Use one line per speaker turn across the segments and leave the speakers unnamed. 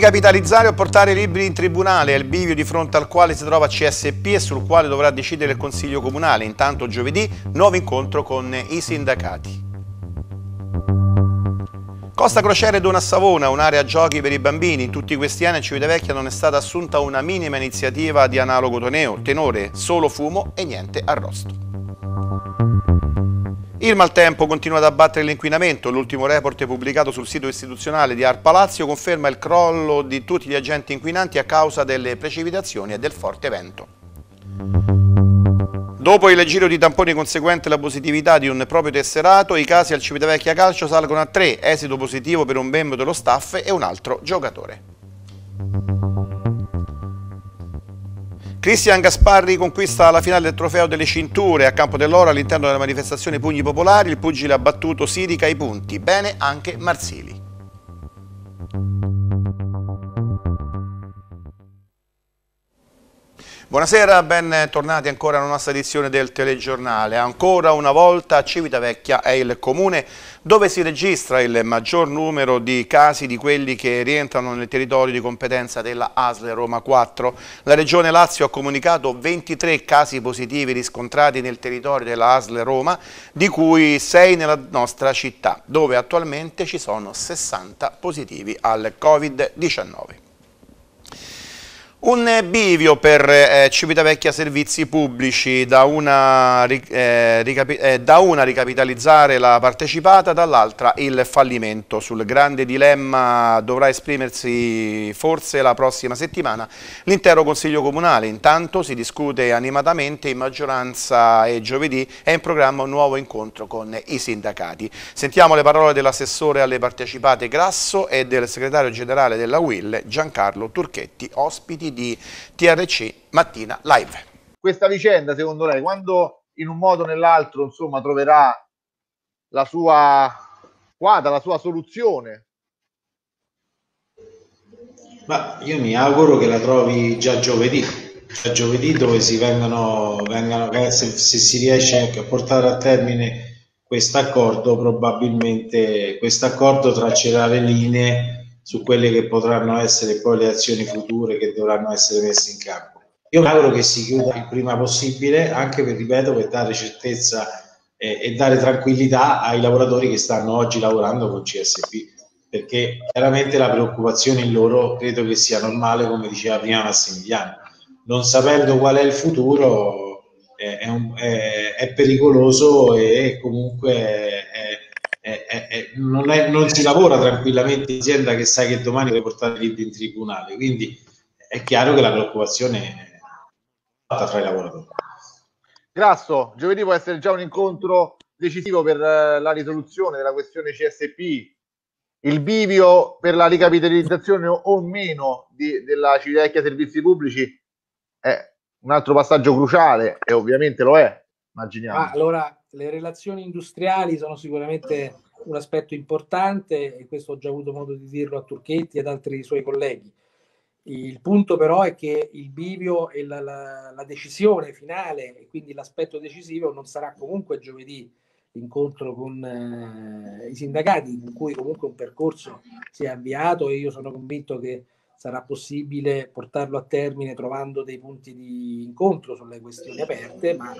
ricapitalizzare o portare i libri in tribunale è il bivio di fronte al quale si trova CSP e sul quale dovrà decidere il Consiglio Comunale. Intanto giovedì nuovo incontro con i sindacati. Costa Crociere dona Savona, un'area giochi per i bambini. In tutti questi anni a Civitavecchia non è stata assunta una minima iniziativa di analogo toneo, tenore, solo fumo e niente arrosto. Il maltempo continua ad abbattere l'inquinamento. L'ultimo report pubblicato sul sito istituzionale di Arpalazio conferma il crollo di tutti gli agenti inquinanti a causa delle precipitazioni e del forte vento. Dopo il giro di tamponi conseguente alla positività di un proprio tesserato, i casi al Civitavecchia Calcio salgono a tre, esito positivo per un membro dello staff e un altro giocatore. Cristian Gasparri conquista la finale del trofeo delle cinture a Campo dell'Oro all'interno della manifestazione Pugni Popolari, il pugile ha battuto Sirica ai punti, bene anche Marsili. Buonasera, bentornati ancora alla nostra edizione del telegiornale. Ancora una volta Civitavecchia è il comune dove si registra il maggior numero di casi di quelli che rientrano nel territorio di competenza della ASL Roma 4. La Regione Lazio ha comunicato 23 casi positivi riscontrati nel territorio della ASL Roma, di cui 6 nella nostra città, dove attualmente ci sono 60 positivi al Covid-19. Un bivio per eh, Civitavecchia Servizi Pubblici, da una, eh, eh, da una ricapitalizzare la partecipata, dall'altra il fallimento. Sul grande dilemma dovrà esprimersi forse la prossima settimana l'intero Consiglio Comunale. Intanto si discute animatamente in maggioranza e giovedì è in programma un nuovo incontro con i sindacati. Sentiamo le parole dell'assessore alle partecipate Grasso e del segretario generale della UIL Giancarlo Turchetti, ospiti di TRC Mattina Live. Questa vicenda, secondo
lei, quando in un modo o nell'altro insomma, troverà la sua quadra, la sua soluzione?
Ma io mi auguro che la trovi già giovedì, già giovedì dove si vengano, vengano se, se si riesce anche a portare a termine questo accordo, probabilmente questo accordo traccerà le linee su quelle che potranno essere poi le azioni future che dovranno essere messe in campo. Io mi auguro che si chiuda il prima possibile, anche per, ripeto, per dare certezza
eh, e dare
tranquillità ai lavoratori che stanno oggi lavorando con CSP, perché chiaramente la preoccupazione in loro credo che sia normale, come diceva prima Massimiliano. Non sapendo qual è il futuro eh, è, un, eh, è pericoloso e comunque è, è, non, è, non, si lavora tranquillamente in azienda che sai che domani devi portare i libri in tribunale, quindi è chiaro che la preoccupazione è fatta tra i lavoratori.
Grasso, giovedì può essere già un incontro decisivo per eh, la risoluzione della questione CSP, il bivio per la ricapitalizzazione o meno di, della Civitavecchia Servizi Pubblici è un altro passaggio cruciale e ovviamente lo è, immaginiamo. Ah,
allora, le relazioni industriali sono sicuramente un aspetto importante, e questo ho già avuto modo di dirlo a Turchetti e ad altri suoi colleghi. Il punto però è che il bivio e la, la, la decisione finale, e quindi l'aspetto decisivo, non sarà comunque giovedì l'incontro con eh, i sindacati, in cui comunque un percorso si è avviato e io sono convinto che sarà possibile portarlo a termine trovando dei punti di incontro sulle questioni aperte, ma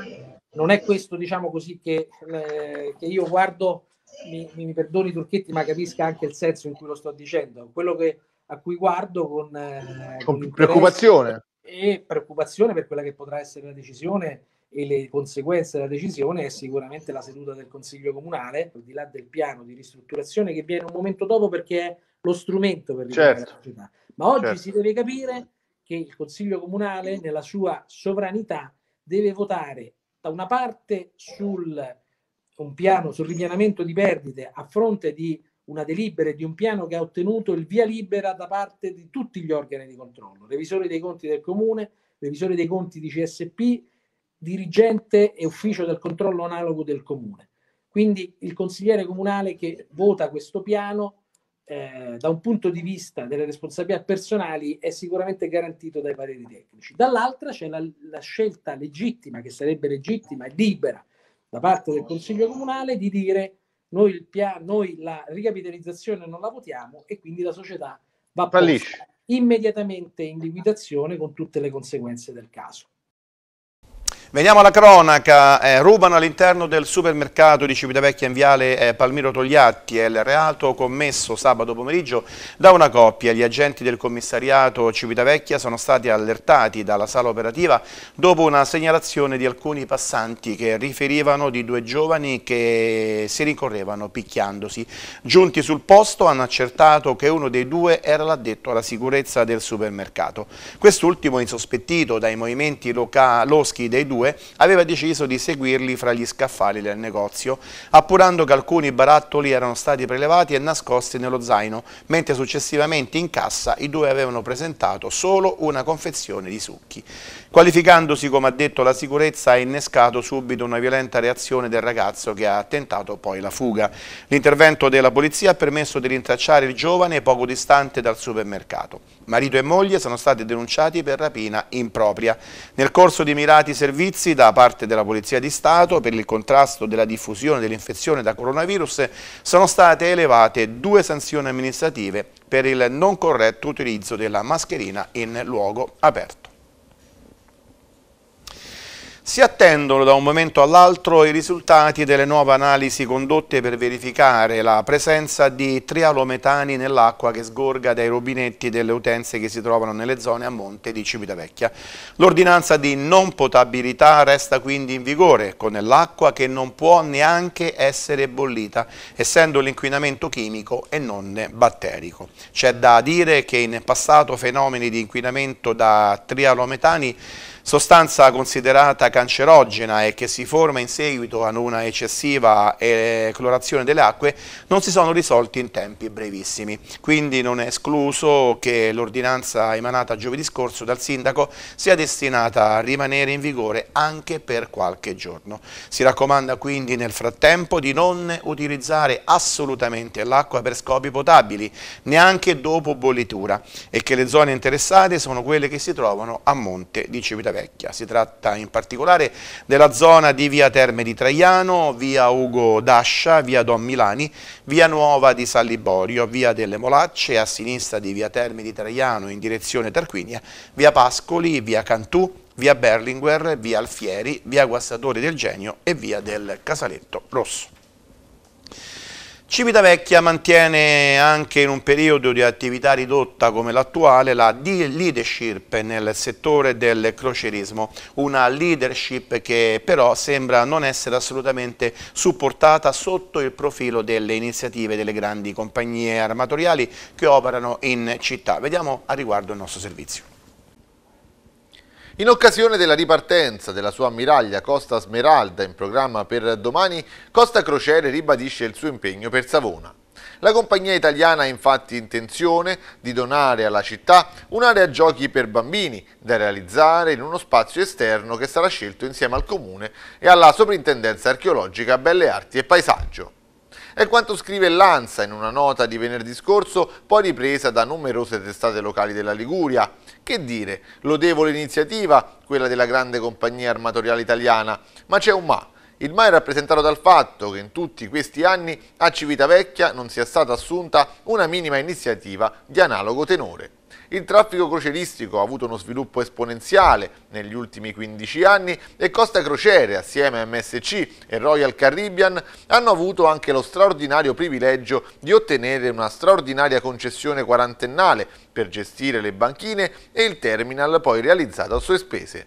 non è questo, diciamo così, che, eh, che io guardo mi, mi perdoni Turchetti, ma capisca anche il senso in cui lo sto dicendo. Quello che, a cui guardo con, eh,
con, con preoccupazione.
E preoccupazione per quella che potrà essere la decisione e le conseguenze della decisione è sicuramente la seduta del Consiglio Comunale, al di là del piano di ristrutturazione che viene un momento dopo perché è lo strumento per certo. la società. Ma oggi certo. si deve capire che il Consiglio Comunale, nella sua sovranità, deve votare da una parte sul un piano sul ripianamento di perdite a fronte di una delibera e di un piano che ha ottenuto il via libera da parte di tutti gli organi di controllo, revisore dei conti del comune, revisore dei conti di CSP, dirigente e ufficio del controllo analogo del comune. Quindi il consigliere comunale che vota questo piano eh, da un punto di vista delle responsabilità personali è sicuramente garantito dai pareri tecnici. Dall'altra c'è la, la scelta legittima, che sarebbe legittima e libera, da parte del Consiglio Comunale di dire noi, il pia- noi la ricapitalizzazione non la votiamo e quindi la società va immediatamente in liquidazione con tutte le conseguenze del caso.
Veniamo alla cronaca, eh, rubano all'interno del supermercato di Civitavecchia in viale eh, Palmiro Togliatti, è il reato commesso sabato pomeriggio da una coppia. Gli agenti del commissariato Civitavecchia sono stati allertati dalla sala operativa dopo una segnalazione di alcuni passanti che riferivano di due giovani che si rincorrevano picchiandosi. Giunti sul posto hanno accertato che uno dei due era l'addetto alla sicurezza del supermercato. Quest'ultimo, insospettito dai movimenti loschi dei due, due, aveva deciso di seguirli fra gli scaffali del negozio, appurando che alcuni barattoli erano stati prelevati e nascosti nello zaino, mentre successivamente in cassa i due avevano presentato solo una confezione di succhi. Qualificandosi come ha detto, la sicurezza ha innescato subito una violenta reazione del ragazzo che ha tentato poi la fuga. L'intervento della polizia ha permesso di rintracciare il giovane poco distante dal supermercato. Marito e moglie sono stati denunciati per rapina impropria. Nel corso di mirati servizi da parte della Polizia di Stato per il contrasto della diffusione dell'infezione da coronavirus sono state elevate due sanzioni amministrative per il non corretto utilizzo della mascherina in luogo aperto. Si attendono da un momento all'altro i risultati delle nuove analisi condotte per verificare la presenza di trialometani nell'acqua che sgorga dai rubinetti delle utenze che si trovano nelle zone a monte di Civitavecchia. L'ordinanza di non potabilità resta quindi in vigore con l'acqua che non può neanche essere bollita, essendo l'inquinamento chimico e non batterico. C'è da dire che in passato fenomeni di inquinamento da trialometani sostanza considerata cancerogena e che si forma in seguito ad una eccessiva eh, clorazione delle acque, non si sono risolti in tempi brevissimi. Quindi non è escluso che l'ordinanza emanata giovedì scorso dal sindaco sia destinata a rimanere in vigore anche per qualche giorno. Si raccomanda quindi nel frattempo di non utilizzare assolutamente l'acqua per scopi potabili, neanche dopo bollitura, e che le zone interessate sono quelle che si trovano a monte di Civitavecchia. Vecchia. Si tratta in particolare della zona di via Terme di Traiano, via Ugo Dascia, via Don Milani, via Nuova di San Liborio, via delle Molacce, a sinistra di via Terme di Traiano in direzione Tarquinia, via Pascoli, via Cantù, via Berlinguer, via Alfieri, via Guastatori del Genio e via del Casaletto Rosso. Civitavecchia mantiene anche in un periodo di attività ridotta come l'attuale la leadership nel settore del crocerismo, una leadership che però sembra non essere assolutamente supportata sotto il profilo delle iniziative delle grandi compagnie armatoriali che operano in città. Vediamo a riguardo il nostro servizio. In occasione della ripartenza della sua ammiraglia Costa
Smeralda in programma per domani, Costa Crociere ribadisce il suo impegno per Savona. La compagnia italiana ha infatti intenzione di donare alla città un'area giochi per bambini da realizzare in uno spazio esterno che sarà scelto insieme al comune e alla Soprintendenza archeologica Belle Arti e Paesaggio. È quanto scrive Lanza in una nota di venerdì scorso, poi ripresa da numerose testate locali della Liguria. Che dire, lodevole iniziativa quella della grande compagnia armatoriale italiana, ma c'è un ma. Il ma è rappresentato dal fatto che in tutti questi anni a Civitavecchia non sia stata assunta una minima iniziativa di analogo tenore. Il traffico croceristico ha avuto uno sviluppo esponenziale negli ultimi 15 anni e Costa Crociere, assieme a MSC e Royal Caribbean, hanno avuto anche lo straordinario privilegio di ottenere una straordinaria concessione quarantennale per gestire le banchine e il terminal poi realizzato a sue spese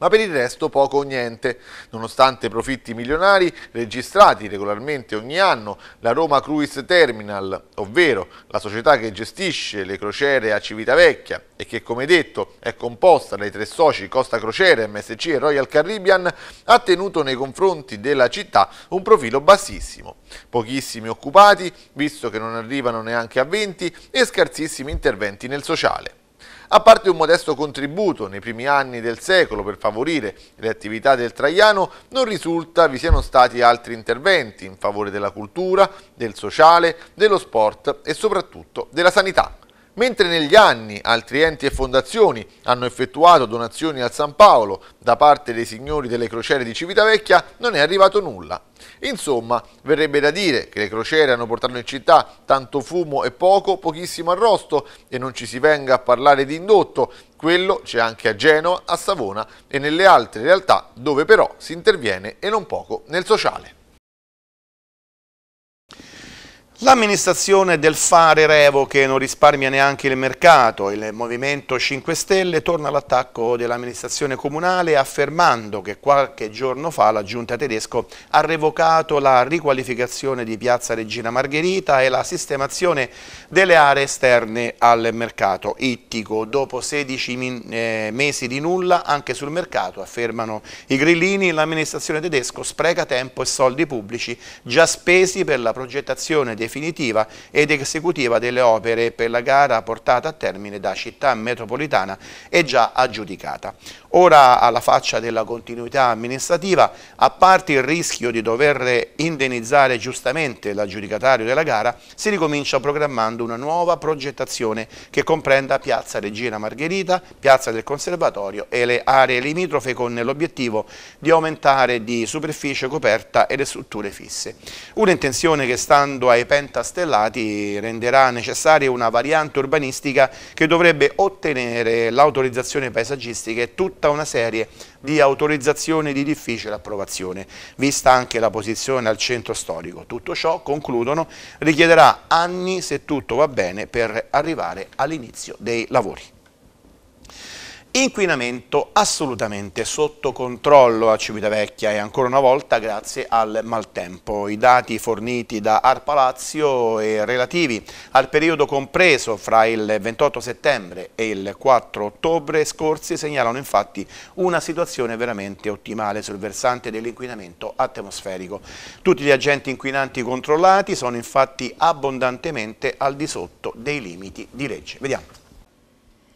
ma per il resto poco o niente. Nonostante profitti milionari registrati regolarmente ogni anno, la Roma Cruise Terminal, ovvero la società che gestisce le crociere a Civitavecchia e che come detto è composta dai tre soci Costa Crociere, MSC e Royal Caribbean, ha tenuto nei confronti della città un profilo bassissimo. Pochissimi occupati, visto che non arrivano neanche a 20, e scarsissimi interventi nel sociale a parte un modesto contributo nei primi anni del secolo per favorire le attività del Traiano, non risulta vi siano stati altri interventi in favore della cultura, del sociale, dello sport e soprattutto della sanità. Mentre negli anni altri enti e fondazioni hanno effettuato donazioni al San Paolo da parte dei signori delle crociere di Civitavecchia, non è arrivato nulla. Insomma, verrebbe da dire che le crociere hanno portato in città tanto fumo e poco, pochissimo arrosto e non ci si venga a parlare di indotto, quello c'è anche a Genova, a Savona e nelle altre realtà dove però
si interviene e non poco nel sociale. L'amministrazione del fare revoche non risparmia neanche il mercato. Il Movimento 5 Stelle torna all'attacco dell'amministrazione comunale affermando che qualche giorno fa la giunta tedesco ha revocato la riqualificazione di piazza Regina Margherita e la sistemazione delle aree esterne al mercato ittico. Dopo 16 eh, mesi di nulla anche sul mercato, affermano i grillini, l'amministrazione tedesco spreca tempo e soldi pubblici già spesi per la progettazione dei definitiva ed esecutiva delle opere per la gara portata a termine da città metropolitana e già aggiudicata. Ora alla faccia della continuità amministrativa, a parte il rischio di dover indennizzare giustamente l'aggiudicatario della gara, si ricomincia programmando una nuova progettazione che comprenda Piazza Regina Margherita, Piazza del Conservatorio e le aree limitrofe con l'obiettivo di aumentare di superficie coperta e le strutture fisse. Un'intenzione che stando ai pensi stellati renderà necessaria una variante urbanistica che dovrebbe ottenere l'autorizzazione paesaggistica e tutta una serie di autorizzazioni di difficile approvazione, vista anche la posizione al centro storico. Tutto ciò, concludono, richiederà anni, se tutto va bene, per arrivare all'inizio dei lavori. Inquinamento assolutamente sotto controllo a Civitavecchia e ancora una volta grazie al maltempo. I dati forniti da Arpalazio e relativi al periodo compreso fra il 28 settembre e il 4 ottobre scorsi segnalano infatti una situazione veramente ottimale sul versante dell'inquinamento atmosferico. Tutti gli agenti inquinanti controllati sono infatti abbondantemente al di sotto dei limiti di legge. Vediamo.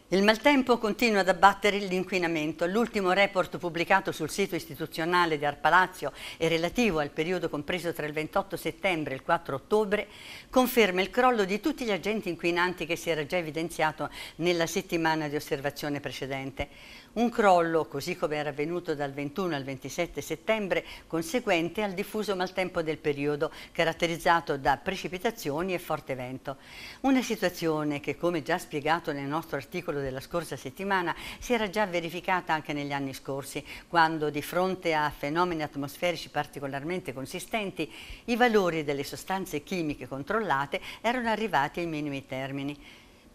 Il maltempo continua ad abbattere l'inquinamento. L'ultimo report pubblicato sul sito istituzionale di Arpalazio e relativo al periodo compreso tra il 28 settembre e il 4 ottobre conferma il crollo di tutti gli agenti inquinanti che si era già evidenziato nella settimana di osservazione precedente. Un crollo, così come era avvenuto dal 21 al 27 settembre, conseguente al diffuso maltempo del periodo, caratterizzato da precipitazioni e forte vento. Una situazione che, come già spiegato nel nostro articolo quello della scorsa settimana, si era già verificata anche negli anni scorsi, quando di fronte a fenomeni atmosferici particolarmente consistenti, i valori delle sostanze chimiche controllate erano arrivati ai minimi termini.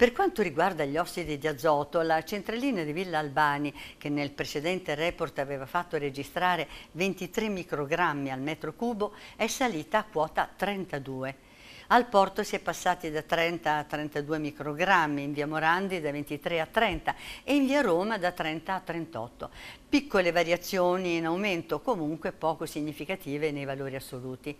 Per quanto riguarda gli ossidi di azoto, la centralina di Villa Albani, che nel precedente report aveva fatto registrare 23 microgrammi al metro cubo, è salita a quota 32. Al porto si è passati da 30 a 32 microgrammi, in via Morandi da 23 a 30 e in via Roma da 30 a 38. Piccole variazioni in aumento, comunque poco significative nei valori assoluti.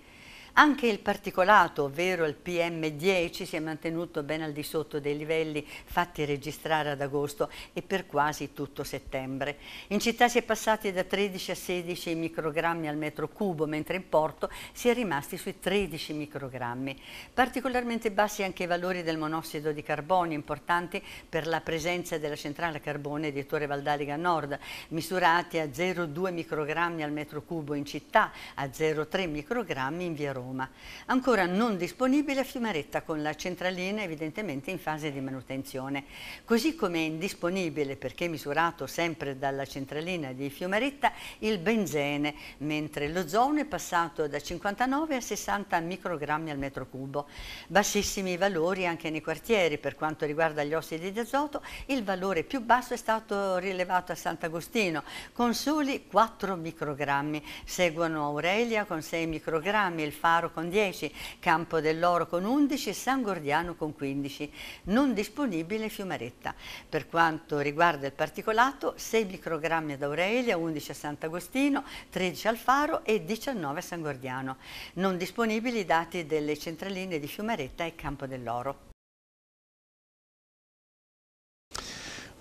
Anche il particolato, ovvero il PM10, si è mantenuto ben al di sotto dei livelli fatti registrare ad agosto e per quasi tutto settembre. In città si è passati da 13 a 16 microgrammi al metro cubo, mentre in porto si è rimasti sui 13 microgrammi. Particolarmente bassi anche i valori del monossido di carbonio, importanti per la presenza della centrale carbone di Torre Valdaliga Nord, misurati a 0,2 microgrammi al metro cubo in città, a 0,3 microgrammi in via Roma. Roma. Ancora non disponibile a Fiumaretta con la centralina evidentemente in fase di manutenzione. Così come è indisponibile, perché misurato sempre dalla centralina di Fiumaretta, il benzene, mentre l'ozono è passato da 59 a 60 microgrammi al metro cubo. Bassissimi valori anche nei quartieri. Per quanto riguarda gli ossidi di azoto, il valore più basso è stato rilevato a Sant'Agostino, con soli 4 microgrammi. Seguono Aurelia con 6 microgrammi, il Faro Sparo con 10, Campo dell'Oro con 11 e San Gordiano con 15. Non disponibile Fiumaretta. Per quanto riguarda il particolato, 6 microgrammi ad Aurelia, 11 a Sant'Agostino, 13 al Faro e 19 a San Gordiano. Non disponibili i dati delle centraline di Fiumaretta e Campo dell'Oro.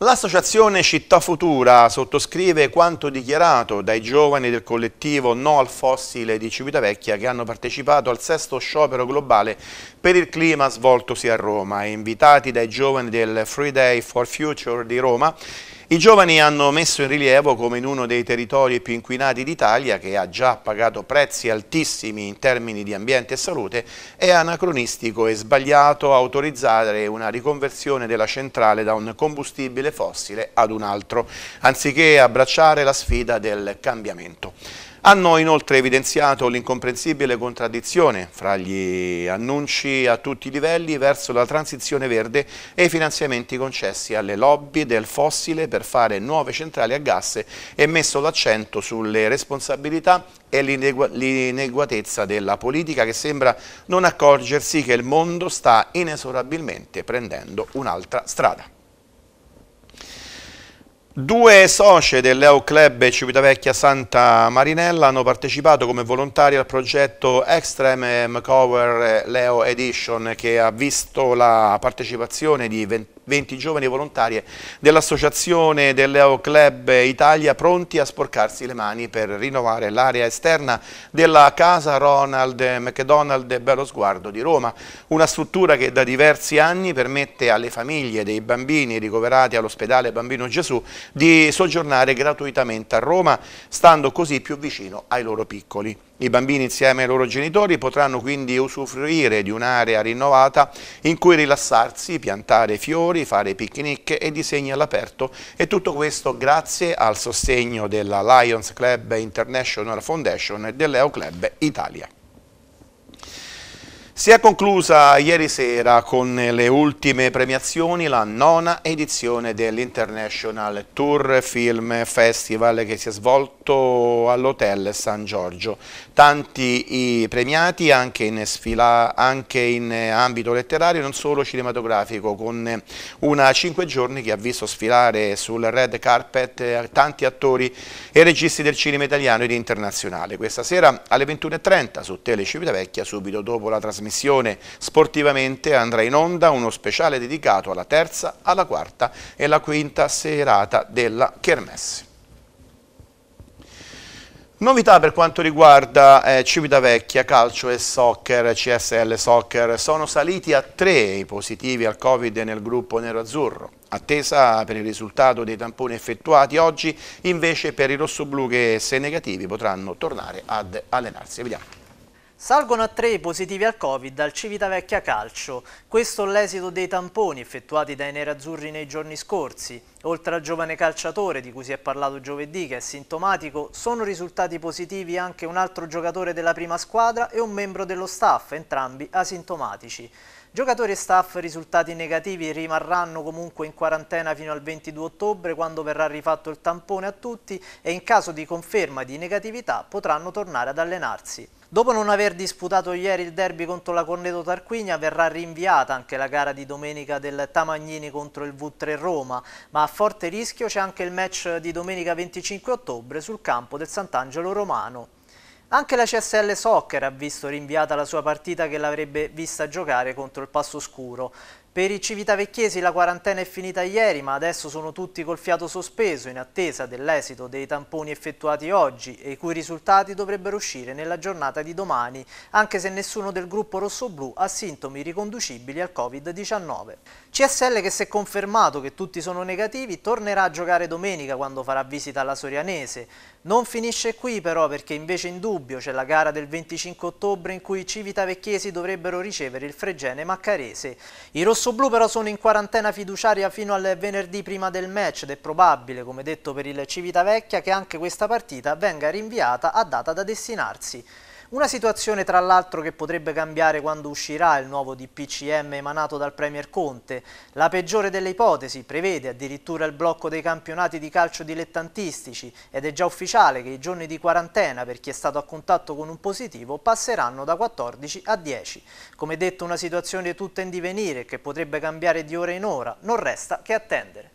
L'associazione Città Futura sottoscrive quanto dichiarato dai giovani del collettivo No al fossile di Civitavecchia che hanno partecipato al sesto sciopero globale per il clima svoltosi a Roma, invitati dai giovani del Free Day for Future di Roma i giovani hanno messo in rilievo come in uno dei territori più inquinati d'Italia, che ha già pagato prezzi altissimi in termini di ambiente e salute, è anacronistico e sbagliato autorizzare una riconversione della centrale da un combustibile fossile ad un altro, anziché abbracciare la sfida del cambiamento. Hanno inoltre evidenziato l'incomprensibile contraddizione fra gli annunci a tutti i livelli verso la transizione verde e i finanziamenti concessi alle lobby del fossile per fare nuove centrali a gas e messo l'accento sulle responsabilità e l'ineguatezza della politica che sembra non accorgersi che il mondo sta inesorabilmente prendendo un'altra strada. Due soci dell'EU Club Civitavecchia Santa Marinella hanno partecipato come volontari al progetto Extreme Cover Leo Edition che ha visto la partecipazione di 20 giovani volontarie dell'associazione dell'EO Club Italia pronti a sporcarsi le mani per rinnovare l'area esterna della casa Ronald McDonald Bello Sguardo di Roma, una struttura che da diversi anni permette alle famiglie dei bambini ricoverati all'ospedale Bambino Gesù di soggiornare gratuitamente a Roma, stando così più vicino ai loro piccoli. I bambini insieme ai loro genitori potranno quindi usufruire di un'area rinnovata in cui rilassarsi, piantare fiori, fare picnic e disegni all'aperto e tutto questo grazie al sostegno della Lions Club International Foundation e dell'EO Club Italia. Si è conclusa ieri sera con le ultime premiazioni la nona edizione dell'International Tour Film Festival che si è svolto all'Hotel San Giorgio. Tanti i premiati anche in, sfila, anche in ambito letterario, non solo cinematografico, con una cinque giorni che ha visto sfilare sul red carpet tanti attori e registi del cinema italiano ed internazionale. Questa sera alle 21.30 su Tele Civitavecchia, subito dopo la trasmissione trasmissione sportivamente andrà in onda uno speciale dedicato alla terza, alla quarta e alla quinta serata della Kermesse. Novità per quanto riguarda eh, Civitavecchia, calcio e soccer, CSL soccer, sono saliti a tre i positivi al Covid nel gruppo nero-azzurro. Attesa per il risultato dei tamponi effettuati oggi, invece per i rossoblù che se negativi potranno tornare ad allenarsi. Vediamo.
Salgono a tre i positivi al Covid al Civitavecchia Calcio. Questo è l'esito dei tamponi effettuati dai nerazzurri nei giorni scorsi. Oltre al giovane calciatore di cui si è parlato giovedì che è sintomatico, sono risultati positivi anche un altro giocatore della prima squadra e un membro dello staff, entrambi asintomatici. Giocatori e staff risultati negativi rimarranno comunque in quarantena fino al 22 ottobre quando verrà rifatto il tampone a tutti e in caso di conferma di negatività potranno tornare ad allenarsi. Dopo non aver disputato ieri il derby contro la Corneto Tarquinia verrà rinviata anche la gara di domenica del Tamagnini contro il V3 Roma, ma a forte rischio c'è anche il match di domenica 25 ottobre sul campo del Sant'Angelo Romano. Anche la CSL Soccer ha visto rinviata la sua partita che l'avrebbe vista giocare contro il Passo Scuro. Per i civitavecchiesi la quarantena è finita ieri, ma adesso sono tutti col fiato sospeso in attesa dell'esito dei tamponi effettuati oggi e i cui risultati dovrebbero uscire nella giornata di domani, anche se nessuno del gruppo rossoblù ha sintomi riconducibili al Covid-19. CSL che si è confermato che tutti sono negativi tornerà a giocare domenica quando farà visita alla Sorianese. Non finisce qui però perché invece in dubbio c'è la gara del 25 ottobre in cui i civitavecchiesi dovrebbero ricevere il Fregene Maccarese. I rossoblù però sono in quarantena fiduciaria fino al venerdì prima del match ed è probabile, come detto per il Civitavecchia, che anche questa partita venga rinviata a data da destinarsi. Una situazione tra l'altro che potrebbe cambiare quando uscirà il nuovo DPCM emanato dal Premier Conte. La peggiore delle ipotesi prevede addirittura il blocco dei campionati di calcio dilettantistici ed è già ufficiale che i giorni di quarantena per chi è stato a contatto con un positivo passeranno da 14 a 10. Come detto una situazione tutta in divenire che potrebbe cambiare di ora in ora, non resta che attendere.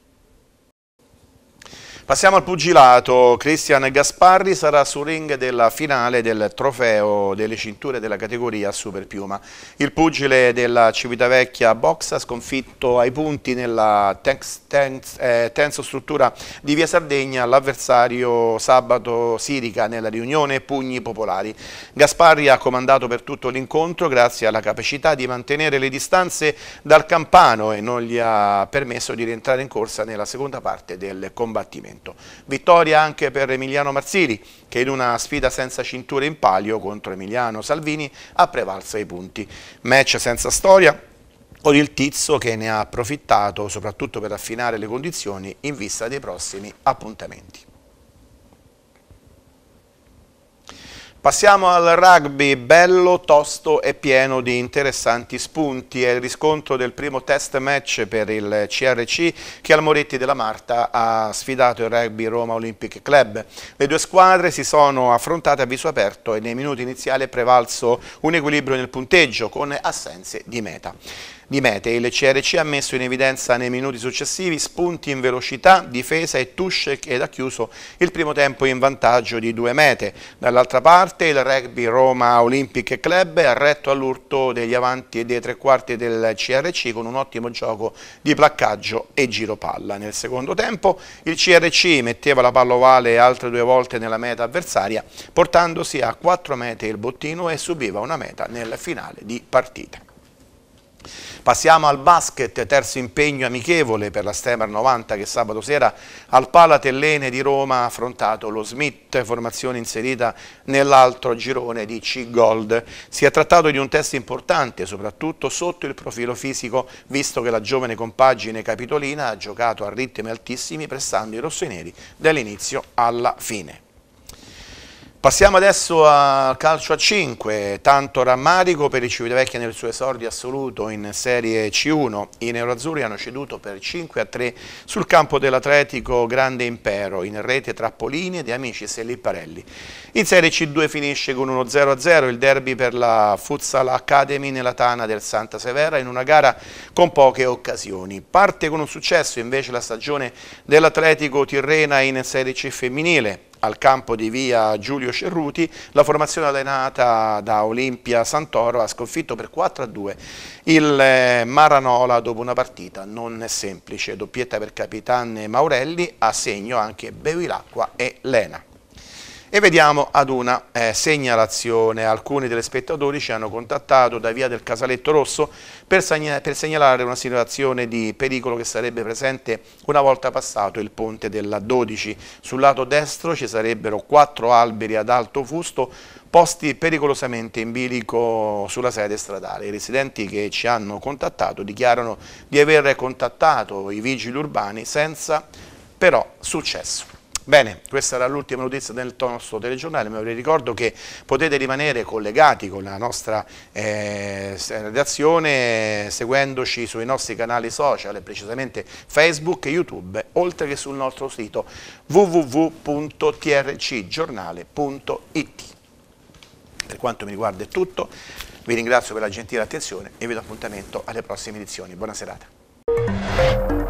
Passiamo al pugilato, Cristian Gasparri sarà sul ring della finale del trofeo delle cinture della categoria Super Piuma. Il pugile della Civitavecchia Box ha sconfitto ai punti nella eh, tenso eh, struttura di Via Sardegna l'avversario sabato Sirica nella riunione Pugni Popolari. Gasparri ha comandato per tutto l'incontro grazie alla capacità di mantenere le distanze dal campano e non gli ha permesso di rientrare in corsa nella seconda parte del combattimento momento. Vittoria anche per Emiliano Marzili che in una sfida senza cinture in palio contro Emiliano Salvini ha prevalso ai punti. Match senza storia, con il tizio che ne ha approfittato soprattutto per affinare le condizioni in vista dei prossimi appuntamenti. Passiamo al rugby, bello, tosto e pieno di interessanti spunti. È il riscontro del primo test match per il CRC che al Moretti della Marta ha sfidato il rugby Roma Olympic Club. Le due squadre si sono affrontate a viso aperto e nei minuti iniziali è prevalso un equilibrio nel punteggio con assenze di meta di mete. Il CRC ha messo in evidenza nei minuti successivi spunti in velocità, difesa e touche ed ha chiuso il primo tempo in vantaggio di due mete. Dall'altra parte il rugby Roma Olympic Club ha retto all'urto degli avanti e dei tre quarti del CRC con un ottimo gioco di placcaggio e giro palla. Nel secondo tempo il CRC metteva la palla ovale altre due volte nella meta avversaria portandosi a quattro mete il bottino e subiva una meta nel finale di partita. Passiamo al basket, terzo impegno amichevole per la Stemer 90 che sabato sera al Palatellene di Roma ha affrontato lo Smith, formazione inserita nell'altro girone di C-Gold. Si è trattato di un test importante, soprattutto sotto il profilo fisico, visto che la giovane compagine capitolina ha giocato a ritmi altissimi, prestando i rossi neri dall'inizio alla fine. Passiamo adesso al calcio a 5, tanto rammarico per il Civitavecchia nel suo esordio assoluto in Serie C1. I neroazzurri hanno ceduto per 5 a 3 sul campo dell'Atletico Grande Impero, in rete Trappolini ed di Amici Sellipparelli. In Serie C2 finisce con uno 0 a 0 il derby per la Futsal Academy nella tana del Santa Severa in una gara con poche occasioni. Parte con un successo invece la stagione dell'Atletico Tirrena in Serie C femminile al campo di via Giulio Cerruti, la formazione allenata da Olimpia Santoro ha sconfitto per 4 a 2 il eh, Maranola dopo una partita non semplice, doppietta per capitane Maurelli, a segno anche Bevilacqua e Lena. E vediamo ad una eh, segnalazione. Alcuni telespettatori ci hanno contattato da via del Casaletto Rosso per, per, segnalare una situazione di pericolo che sarebbe presente una volta passato il ponte della 12. Sul lato destro ci sarebbero quattro alberi ad alto fusto posti pericolosamente in bilico sulla sede stradale. I residenti che ci hanno contattato dichiarano di aver contattato i vigili urbani senza però successo. Bene, questa era l'ultima notizia del nostro telegiornale, ma vi ricordo che potete rimanere collegati con la nostra eh, redazione seguendoci sui nostri canali social, precisamente Facebook e YouTube, oltre che sul nostro sito www.trcgiornale.it. Per quanto mi riguarda è tutto, vi ringrazio per la gentile attenzione e vi do appuntamento alle prossime edizioni. Buona serata.